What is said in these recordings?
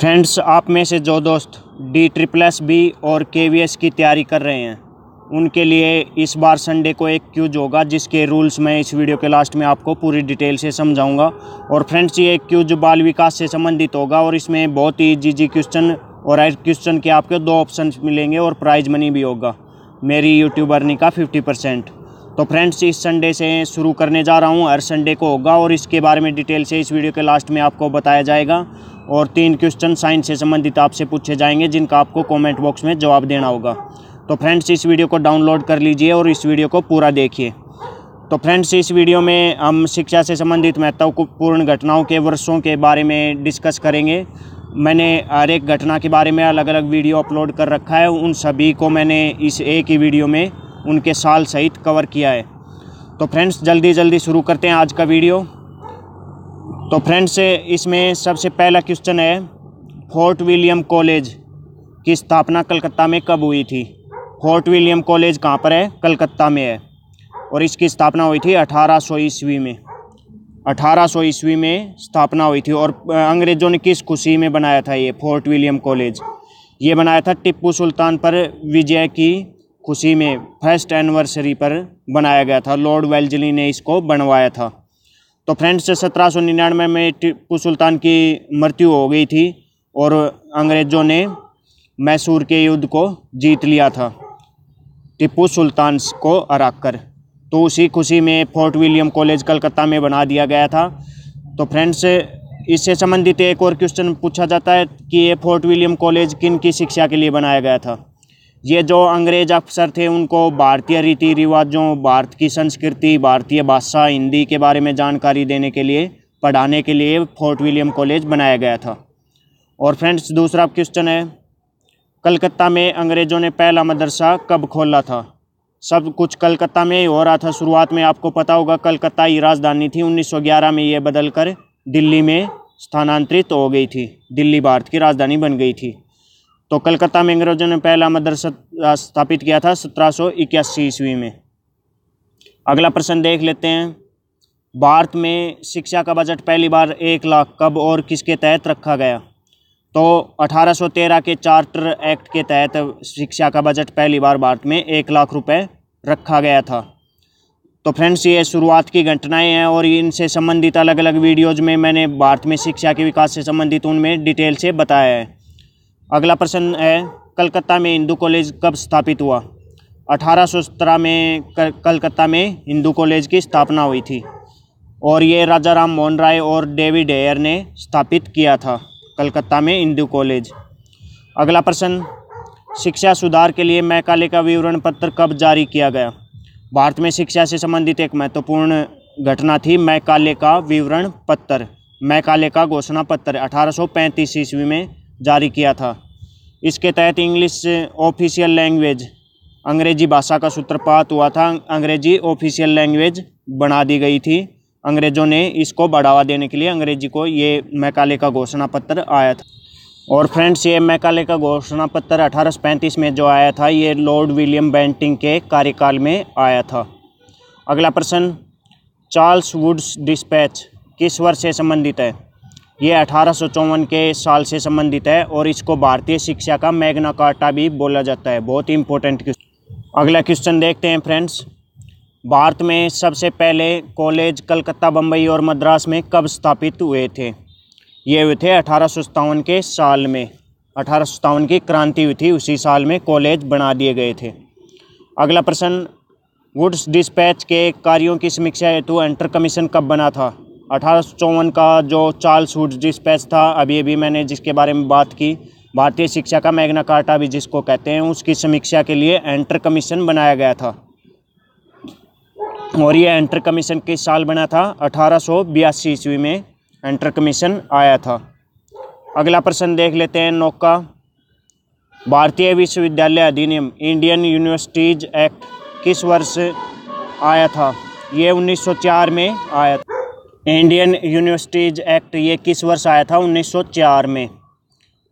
friends आप में से जो दोस्त डी ट्रिपल एस बी और के वी एस की तैयारी कर रहे हैं उनके लिए इस बार संडे को एक क्यूज होगा जिसके रूल्स मैं इस वीडियो के लास्ट में आपको पूरी डिटेल से समझाऊंगा और फ्रेंड्स ये एक क्यूज बाल विकास से संबंधित होगा और इसमें बहुत ही इजी जी क्वेश्चन और हर क्वेश्चन के आपके दो ऑप्शन मिलेंगे और प्राइज मनी भी होगा मेरी यूट्यूब अर्निंग का फिफ्टी परसेंट तो फ्रेंड्स इस संडे से शुरू करने जा रहा हूँ हर संडे को होगा और इसके बारे में डिटेल से इस वीडियो के लास्ट में आपको बताया जाएगा और तीन क्वेश्चन साइंस से संबंधित आपसे पूछे जाएंगे जिनका आपको कमेंट बॉक्स में जवाब देना होगा तो फ्रेंड्स इस वीडियो को डाउनलोड कर लीजिए और इस वीडियो को पूरा देखिए तो फ्रेंड्स इस वीडियो में हम शिक्षा से संबंधित महत्वपूर्ण घटनाओं के वर्षों के बारे में डिस्कस करेंगे मैंने हर एक घटना के बारे में अलग अलग वीडियो अपलोड कर रखा है उन सभी को मैंने इस एक ही वीडियो में उनके साल सहित कवर किया है तो फ्रेंड्स जल्दी जल्दी शुरू करते हैं आज का वीडियो तो फ्रेंड्स इसमें सबसे पहला क्वेश्चन है फोर्ट विलियम कॉलेज की स्थापना कलकत्ता में कब हुई थी फोर्ट विलियम कॉलेज कहाँ पर है कलकत्ता में है और इसकी स्थापना हुई थी सौ ईस्वी में सौ ईस्वी में स्थापना हुई थी और अंग्रेज़ों ने किस खुशी में बनाया था ये फोर्ट विलियम कॉलेज ये बनाया था टिप्पू सुल्तान पर विजय की खुशी में फर्स्ट एनिवर्सरी पर बनाया गया था लॉर्ड वेल्जली ने इसको बनवाया था तो फ्रेंड्स सत्रह सौ निन्यानवे में टीपू सुल्तान की मृत्यु हो गई थी और अंग्रेज़ों ने मैसूर के युद्ध को जीत लिया था टिप्पू सुल्तान को हरा कर तो उसी खुशी में फोर्ट विलियम कॉलेज कलकत्ता में बना दिया गया था तो फ्रेंड्स इससे संबंधित एक और क्वेश्चन पूछा जाता है कि ये फोर्ट विलियम कॉलेज किन की शिक्षा के लिए बनाया गया था ये जो अंग्रेज अफसर थे उनको भारतीय रीति रिवाजों भारत की संस्कृति भारतीय भाषा हिंदी के बारे में जानकारी देने के लिए पढ़ाने के लिए फोर्ट विलियम कॉलेज बनाया गया था और फ्रेंड्स दूसरा क्वेश्चन है कलकत्ता में अंग्रेज़ों ने पहला मदरसा कब खोला था सब कुछ कलकत्ता में ही हो रहा था शुरुआत में आपको पता होगा कलकत्ता ही राजधानी थी 1911 में ये बदलकर दिल्ली में स्थानांतरित हो गई थी दिल्ली भारत की राजधानी बन गई थी तो कलकत्ता में अंग्रेजों ने पहला मदरसा स्थापित किया था सत्रह ईस्वी में अगला प्रश्न देख लेते हैं भारत में शिक्षा का बजट पहली बार एक लाख कब और किसके तहत रखा गया तो 1813 के चार्टर एक्ट के तहत शिक्षा का बजट पहली बार भारत में एक लाख रुपए रखा गया था तो फ्रेंड्स ये शुरुआत की घटनाएं हैं और इनसे संबंधित अलग अलग वीडियोज़ में मैंने भारत में शिक्षा के विकास से संबंधित उनमें डिटेल से बताया है अगला प्रश्न है कलकत्ता में हिंदू कॉलेज कब स्थापित हुआ अठारह में कलकत्ता में हिंदू कॉलेज की स्थापना हुई थी और ये राजा राम मोहन राय और डेविड एयर ने स्थापित किया था कलकत्ता में हिंदू कॉलेज अगला प्रश्न शिक्षा सुधार के लिए मैकाले का विवरण पत्र कब जारी किया गया भारत में शिक्षा से संबंधित एक महत्वपूर्ण घटना थी मैकाले का विवरण पत्र मैकाले का घोषणा पत्र 1835 ईस्वी में जारी किया था इसके तहत इंग्लिश ऑफिशियल लैंग्वेज अंग्रेजी भाषा का सूत्रपात हुआ था अंग्रेजी ऑफिशियल लैंग्वेज बना दी गई थी अंग्रेज़ों ने इसको बढ़ावा देने के लिए अंग्रेजी को ये मैकाले का घोषणा पत्र आया था और फ्रेंड्स ये मैकाले का घोषणा पत्र अठारह में जो आया था ये लॉर्ड विलियम बेंटिंग के कार्यकाल में आया था अगला प्रश्न चार्ल्स वुड्स डिस्पैच किस वर्ष से संबंधित है ये अठारह के साल से संबंधित है और इसको भारतीय शिक्षा का मैग्ना कार्टा भी बोला जाता है बहुत ही इंपॉर्टेंट क्वेश्चन अगला क्वेश्चन देखते हैं फ्रेंड्स भारत में सबसे पहले कॉलेज कलकत्ता बम्बई और मद्रास में कब स्थापित हुए थे ये हुए थे अठारह के साल में अठारह की क्रांति हुई थी उसी साल में कॉलेज बना दिए गए थे अगला प्रश्न गुड्स डिस्पैच के कार्यों की समीक्षा हेतु एंटर कमीशन कब बना था अठारह का जो चार्ल्स हुड डिस्पैच था अभी अभी मैंने जिसके बारे में बात की भारतीय शिक्षा का मैग्ना कार्टा भी जिसको कहते हैं उसकी समीक्षा के लिए एंटर कमीशन बनाया गया था और ये एंटर कमीशन किस साल बना था अठारह ईस्वी में एंटर कमीशन आया था अगला प्रश्न देख लेते हैं नौका भारतीय विश्वविद्यालय अधिनियम इंडियन यूनिवर्सिटीज़ एक्ट किस वर्ष आया था ये 1904 में आया था इंडियन यूनिवर्सिटीज़ एक्ट ये किस वर्ष आया था 1904 में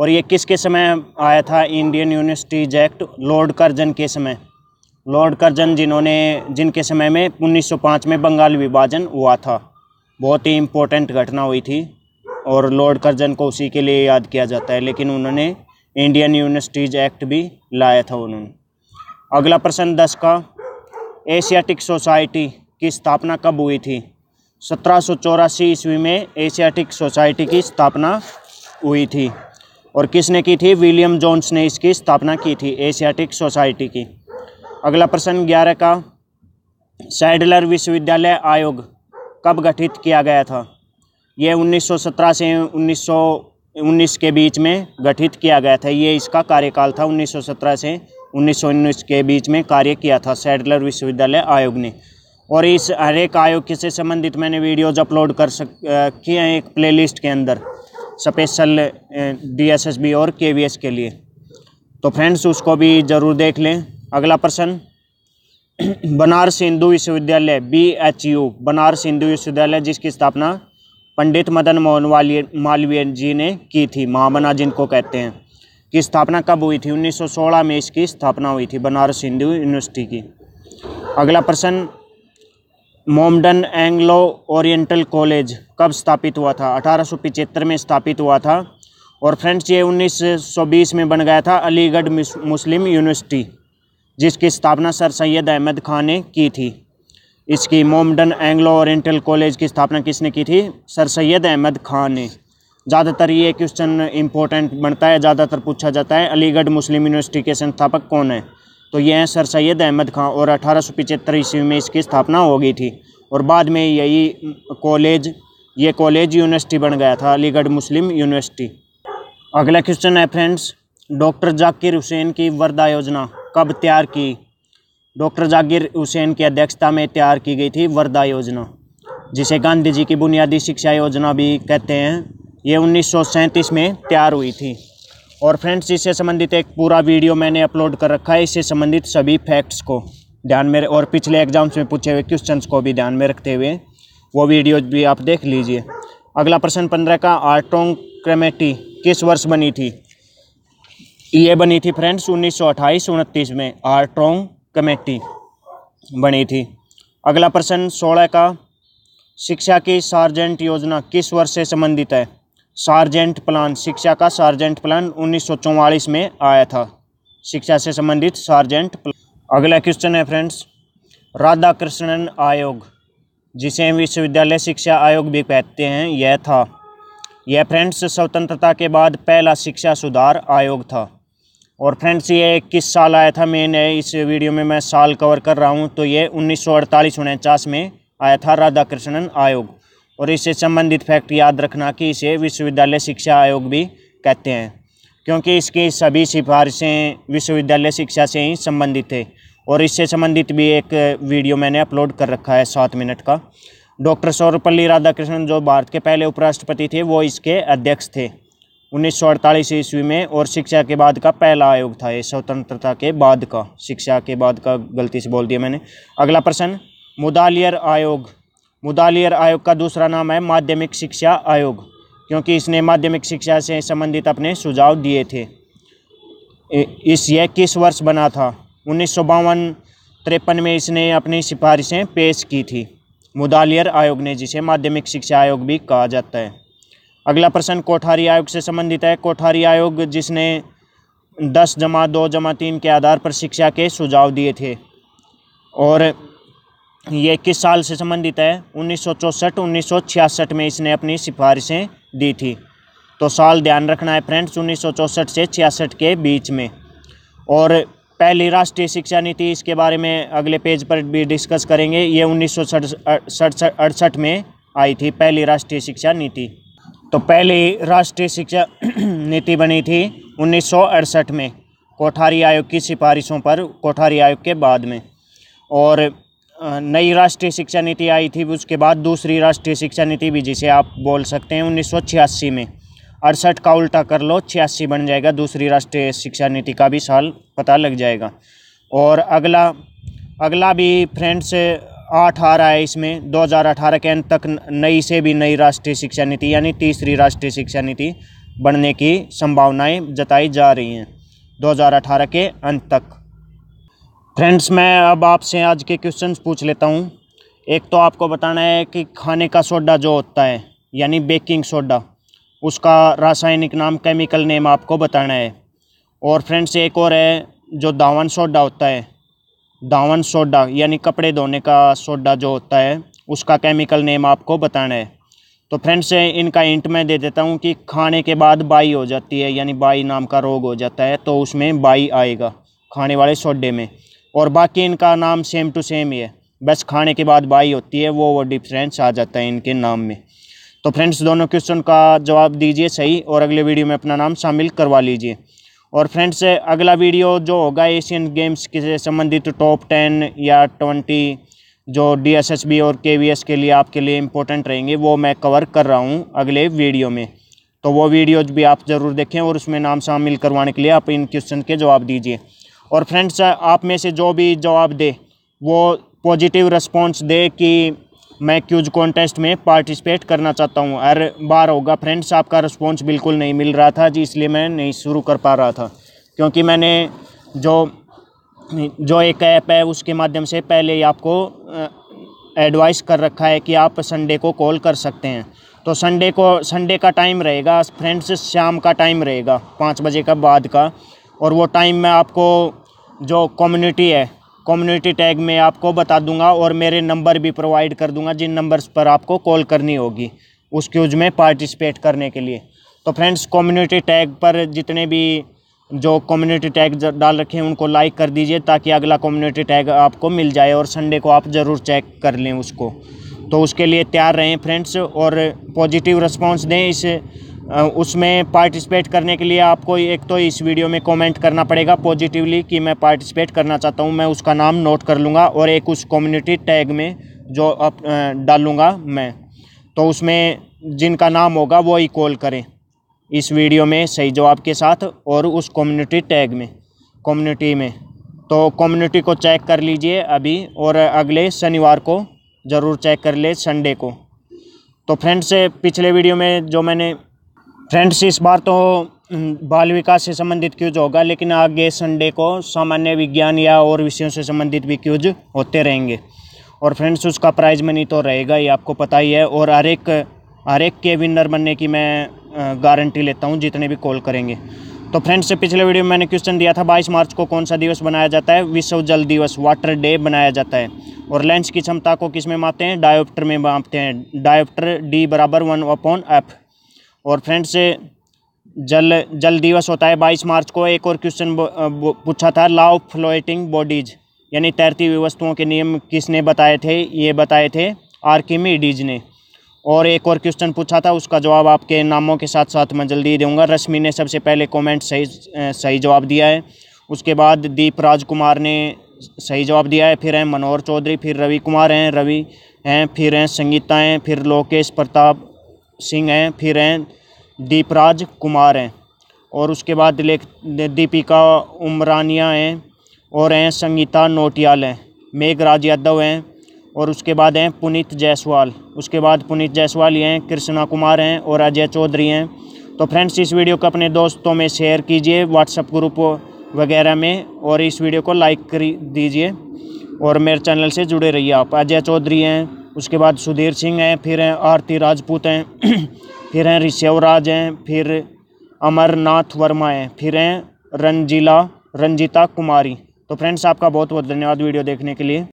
और ये किसके समय आया था Indian universities act Lord Curzon के समय लॉर्ड कर्जन जिन्होंने जिनके समय में 1905 में बंगाल विभाजन हुआ था बहुत ही इम्पोर्टेंट घटना हुई थी और लॉर्ड कर्जन को उसी के लिए याद किया जाता है लेकिन उन्होंने इंडियन यूनिवर्सिटीज़ एक्ट भी लाया था उन्होंने अगला प्रश्न दस का एशियाटिक सोसाइटी की स्थापना कब हुई थी सत्रह सौ चौरासी ईस्वी में एशियाटिक सोसाइटी की स्थापना हुई थी और किसने की थी विलियम जोन्स ने इसकी स्थापना की थी एशियाटिक सोसाइटी की अगला प्रश्न ग्यारह का सैडलर विश्वविद्यालय आयोग कब गठित किया गया था यह 1917 से 1919 के बीच में गठित किया गया था ये इसका कार्यकाल था 1917 से 1919 के बीच में कार्य किया था सैडलर विश्वविद्यालय आयोग ने और इस हर एक आयोग से संबंधित मैंने वीडियोज अपलोड कर सक किए हैं एक प्ले के अंदर स्पेशल डी और के के लिए तो फ्रेंड्स उसको भी ज़रूर देख लें अगला प्रश्न बनारस हिंदू विश्वविद्यालय B H U Banaras Hindu विश्वविद्यालय जिसकी स्थापना पंडित मदन मोहन मालवीय जी ने की थी महामना जिनको कहते हैं की स्थापना कब हुई थी 1916 में इसकी स्थापना हुई थी बनारस हिंदू यूनिवर्सिटी की अगला प्रश्न मोमडन एंग्लो ओरिएंटल कॉलेज कब स्थापित हुआ था अठारह में स्थापित हुआ था और फ्रेंड्स ये 1920 में बन गया था अलीगढ़ मुस्लिम यूनिवर्सिटी जिसकी स्थापना सर सैयद अहमद खान ने की थी इसकी मोमडन एंग्लो ओरिएंटल कॉलेज की स्थापना किसने की थी सर सैयद अहमद खान ने ज़्यादातर ये क्वेश्चन इंपॉर्टेंट बनता है ज़्यादातर पूछा जाता है अलीगढ़ मुस्लिम यूनिवर्सिटी के संस्थापक कौन है तो ये हैं सर सैद अहमद खां और अठारह सौ पिचहत्तर ईस्वी में इसकी स्थापना हो गई थी और बाद में यही कॉलेज ये कॉलेज यूनिवर्सिटी बन गया था अलीगढ़ मुस्लिम यूनिवर्सिटी अगला क्वेश्चन है फ्रेंड्स डॉक्टर जाकिर हुसैन की वर्धा योजना कब तैयार की डॉक्टर जाकिर हुसैन की अध्यक्षता में तैयार की गई थी वर्धा योजना जिसे गांधी जी की बुनियादी शिक्षा योजना भी कहते हैं ये उन्नीस में तैयार हुई थी और फ्रेंड्स इससे संबंधित एक पूरा वीडियो मैंने अपलोड कर रखा है इससे संबंधित सभी फैक्ट्स को ध्यान में और पिछले एग्जाम्स में पूछे हुए क्वेश्चन को भी ध्यान में रखते हुए वो वीडियो भी आप देख लीजिए अगला प्रश्न पंद्रह का आर्टोंग क्रेमेटी किस वर्ष बनी थी ये बनी थी फ्रेंड्स उन्नीस सौ अट्ठाईस उनतीस में आर्टोंग कमेटी बनी थी अगला प्रश्न सोलह का शिक्षा की सार्जेंट योजना किस वर्ष से संबंधित है सार्जेंट प्लान शिक्षा का सार्जेंट प्लान उन्नीस में आया था शिक्षा से संबंधित सार्जेंट अगला क्वेश्चन है फ्रेंड्स राधा कृष्णन आयोग जिसे विश्वविद्यालय शिक्षा आयोग भी कहते हैं यह था यह फ्रेंड्स स्वतंत्रता के बाद पहला शिक्षा सुधार आयोग था और फ्रेंड्स ये किस साल आया था मैंने इस वीडियो में मैं साल कवर कर रहा हूँ तो ये उन्नीस सौ में आया था राधा कृष्णन आयोग और इससे संबंधित फैक्ट याद रखना कि इसे विश्वविद्यालय शिक्षा आयोग भी कहते हैं क्योंकि इसकी सभी सिफारिशें विश्वविद्यालय शिक्षा से ही संबंधित है और इससे संबंधित भी एक वीडियो मैंने अपलोड कर रखा है सात मिनट का डॉक्टर सौरपल्ली राधाकृष्णन जो भारत के पहले उपराष्ट्रपति थे वो इसके अध्यक्ष थे उन्नीस सौ अड़तालीस ईस्वी में और शिक्षा के बाद का पहला आयोग था ये स्वतंत्रता के बाद का शिक्षा के बाद का गलती से बोल दिया मैंने अगला प्रश्न मुदालियर आयोग मुदालियर आयोग का दूसरा नाम है माध्यमिक शिक्षा आयोग क्योंकि इसने माध्यमिक शिक्षा से संबंधित अपने सुझाव दिए थे इस यह किस वर्ष बना था उन्नीस सौ बावन तिरपन में इसने अपनी सिफारिशें पेश की थी मुदालियर आयोग ने जिसे माध्यमिक शिक्षा आयोग भी कहा जाता है अगला प्रश्न कोठारी आयोग से संबंधित है कोठारी आयोग जिसने दस जमा दो जमा तीन के आधार पर शिक्षा के सुझाव दिए थे और ये किस साल से संबंधित है उन्नीस सौ में इसने अपनी सिफारिशें दी थी तो साल ध्यान रखना है फ्रेंड्स उन्नीस से छियासठ के बीच में और पहली राष्ट्रीय शिक्षा नीति इसके बारे में अगले पेज पर भी डिस्कस करेंगे ये उन्नीस में आई थी पहली राष्ट्रीय शिक्षा नीति तो पहली राष्ट्रीय शिक्षा नीति बनी थी उन्नीस में कोठारी आयोग की सिफारिशों पर कोठारी आयोग के बाद में और नई राष्ट्रीय शिक्षा नीति आई थी उसके बाद दूसरी राष्ट्रीय शिक्षा नीति भी जिसे आप बोल सकते हैं उन्नीस में अड़सठ का उल्टा कर लो छियासी बन जाएगा दूसरी राष्ट्रीय शिक्षा नीति का भी साल पता लग जाएगा और अगला अगला भी फ्रेंड्स आठ आ रहा है इसमें 2018 के अंत तक नई से भी नई राष्ट्रीय शिक्षा नीति यानी तीसरी राष्ट्रीय शिक्षा नीति बनने की संभावनाएं जताई जा रही हैं 2018 के अंत तक फ्रेंड्स मैं अब आपसे आज के क्वेश्चंस पूछ लेता हूँ एक तो आपको बताना है कि खाने का सोडा जो होता है यानी बेकिंग सोडा उसका रासायनिक नाम केमिकल नेम आपको बताना है और फ्रेंड्स एक और है जो दावन सोडा होता है दावन सोडा यानी कपड़े धोने का सोडा जो होता है उसका केमिकल नेम आपको बताना है तो फ्रेंड्स इनका इंट मैं दे देता हूँ कि खाने के बाद बाई हो जाती है यानी बाई नाम का रोग हो जाता है तो उसमें बाई आएगा खाने वाले सोडे में और बाकी इनका नाम सेम टू सेम ही है बस खाने के बाद बाई होती है वो वो डिफरेंस आ जाता है इनके नाम में तो फ्रेंड्स दोनों क्वेश्चन का जवाब दीजिए सही और अगले वीडियो में अपना नाम शामिल करवा लीजिए और फ्रेंड्स अगला वीडियो जो होगा एशियन गेम्स के संबंधित टॉप टेन या ट्वेंटी जो डी एस एस बी और के वी एस के लिए आपके लिए इम्पोर्टेंट रहेंगे वो मैं कवर कर रहा हूँ अगले वीडियो में तो वो वीडियोज भी आप ज़रूर देखें और उसमें नाम शामिल करवाने के लिए आप इन क्वेश्चन के जवाब दीजिए और फ्रेंड्स आप में से जो भी जवाब दे वो पॉजिटिव रिस्पॉन्स दे कि मैं क्यूज कॉन्टेस्ट में पार्टिसिपेट करना चाहता हूँ हर बार होगा फ्रेंड्स आपका रिस्पॉन्स बिल्कुल नहीं मिल रहा था जी इसलिए मैं नहीं शुरू कर पा रहा था क्योंकि मैंने जो जो एक ऐप है उसके माध्यम से पहले ही आपको एडवाइस कर रखा है कि आप संडे को कॉल कर सकते हैं तो संडे को संडे का टाइम रहेगा फ्रेंड्स शाम का टाइम रहेगा पाँच बजे का बाद का और वो टाइम मैं आपको जो कम्युनिटी है कम्युनिटी टैग में आपको बता दूंगा और मेरे नंबर भी प्रोवाइड कर दूंगा जिन नंबर्स पर आपको कॉल करनी होगी उस क्यूज में पार्टिसिपेट करने के लिए तो फ्रेंड्स कम्युनिटी टैग पर जितने भी जो कम्युनिटी टैग डाल रखे हैं उनको लाइक कर दीजिए ताकि अगला कम्युनिटी टैग आपको मिल जाए और संडे को आप ज़रूर चेक कर लें उसको तो उसके लिए तैयार रहें फ्रेंड्स और पॉजिटिव रिस्पॉन्स दें इस उसमें पार्टिसिपेट करने के लिए आपको एक तो इस वीडियो में कमेंट करना पड़ेगा पॉजिटिवली कि मैं पार्टिसिपेट करना चाहता हूँ मैं उसका नाम नोट कर लूँगा और एक उस कम्युनिटी टैग में जो आप डालूँगा मैं तो उसमें जिनका नाम होगा वो ही कॉल करें इस वीडियो में सही जवाब के साथ और उस कम्युनिटी टैग में कम्युनिटी में तो कम्युनिटी को चेक कर लीजिए अभी और अगले शनिवार को ज़रूर चेक कर ले संडे को तो फ्रेंड्स पिछले वीडियो में जो मैंने फ्रेंड्स इस बार तो बाल विकास से संबंधित क्यूज होगा लेकिन आगे संडे को सामान्य विज्ञान या और विषयों से संबंधित भी क्यूज होते रहेंगे और फ्रेंड्स उसका प्राइज मनी तो रहेगा ही आपको पता ही है और हर एक हर एक के विनर बनने की मैं गारंटी लेता हूँ जितने भी कॉल करेंगे तो फ्रेंड्स से पिछले वीडियो में मैंने क्वेश्चन दिया था 22 मार्च को कौन सा दिवस बनाया जाता है विश्व जल दिवस वाटर डे बनाया जाता है और लेंस की क्षमता को किस में मापते हैं डायोप्टर में मापते हैं डायोप्टर डी बराबर वन अपॉन एफ और फ्रेंड्स जल जल दिवस होता है बाईस मार्च को एक और क्वेश्चन पूछा था लॉ ऑफ फ्लोटिंग बॉडीज यानी तैरती हुई वस्तुओं के नियम किसने बताए थे ये बताए थे आर्किमिडीज ने और एक और क्वेश्चन पूछा था उसका जवाब आपके नामों के साथ साथ मैं जल्दी दूंगा रश्मि ने सबसे पहले कमेंट सही सही जवाब दिया है उसके बाद दीप राजकुमार ने सही जवाब दिया है फिर हैं मनोहर चौधरी फिर रवि कुमार हैं रवि हैं फिर हैं संगीता हैं फिर लोकेश प्रताप सिंह हैं फिर हैं दीपराज कुमार हैं और उसके बाद दीपिका उमरानिया हैं और हैं संगीता नोटियाल हैं मेघराज यादव हैं और उसके बाद हैं पुनीत जायसवाल उसके बाद पुनीत जायसवाल ये हैं कृष्णा कुमार हैं और अजय चौधरी हैं तो फ्रेंड्स इस वीडियो को अपने दोस्तों में शेयर कीजिए व्हाट्सएप ग्रुप वगैरह में और इस वीडियो को लाइक कर दीजिए और मेरे चैनल से जुड़े रहिए आप अजय चौधरी हैं उसके बाद सुधीर सिंह हैं फिर हैं आरती राजपूत हैं फिर हैं ऋषिवराज हैं फिर अमरनाथ वर्मा हैं फिर हैं रंजिला रंजिता कुमारी तो फ्रेंड्स आपका बहुत बहुत धन्यवाद वीडियो देखने के लिए